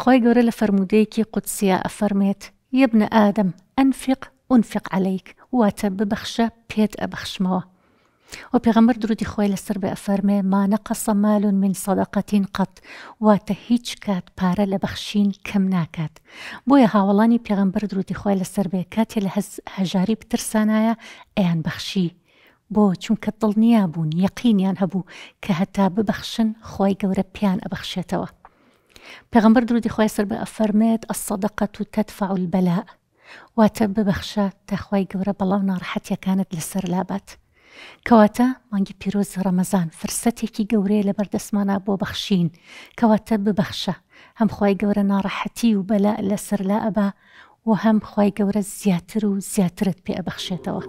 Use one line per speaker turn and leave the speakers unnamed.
خۆی گەورە لە فەرمودەیەکی قوتسیە ئەفەرمێت یەبنە ئادەم ئەنفق ئونفق عليك واتە ببەخشە پێت ئەبەخشمەوە و پێغەمبەر درودی خۆی لەسەر بە ئەفەرمێ مانە قەسە مالون من سەدەقەتین قەت واتە هیچ کات پارە لە بەخشین کەم ناکات بۆیە هاوڵانی پێغەمبەر درودی خۆی لەسەر بێ کاتێ لە هەژاری بترسانایە ئەیان بەخشی بۆ چونکە دڵنیا بوون یەقینیان هەبوو کە هەتا ببەخشن خۆی گەورە پیان ئەبەخشێتەوە پێغمبەر درودی خۆی سەر بە ئەفەرمێت ئە سەدەقەت و تەدفع البەلا واتە ببەخشە تاخوای گەورە بەڵاو ناڕحەتیەکانت لەسەر لابات کەواتە مانگی پیرۆزی ڕەمەزان فرسەتێکی گەورەیە لە بەردەسمانە بۆ بەخشین کەواتە ببەخشە هەم خی گەورە ناڕەحەتی و بەلا لەسەر لا ئەبا و هەم خی گەورە زیاتر و زیاترت پێ ئەبەخشێتەوە.